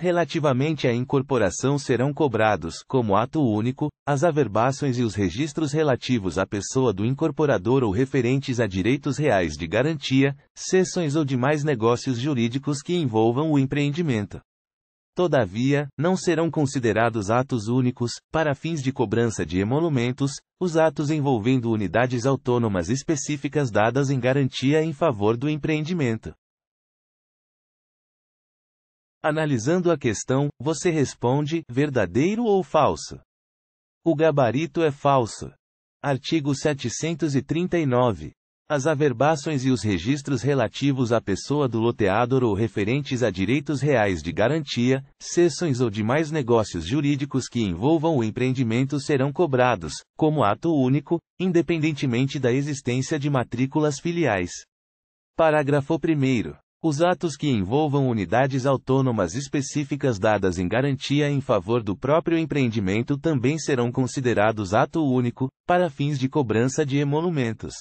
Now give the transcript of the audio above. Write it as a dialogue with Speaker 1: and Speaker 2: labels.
Speaker 1: Relativamente à incorporação serão cobrados, como ato único, as averbações e os registros relativos à pessoa do incorporador ou referentes a direitos reais de garantia, sessões ou demais negócios jurídicos que envolvam o empreendimento. Todavia, não serão considerados atos únicos, para fins de cobrança de emolumentos, os atos envolvendo unidades autônomas específicas dadas em garantia em favor do empreendimento. Analisando a questão, você responde: verdadeiro ou falso? O gabarito é falso. Artigo 739. As averbações e os registros relativos à pessoa do loteador ou referentes a direitos reais de garantia, cessões ou demais negócios jurídicos que envolvam o empreendimento serão cobrados, como ato único, independentemente da existência de matrículas filiais. Parágrafo 1. Os atos que envolvam unidades autônomas específicas dadas em garantia em favor do próprio empreendimento também serão considerados ato único, para fins de cobrança de emolumentos.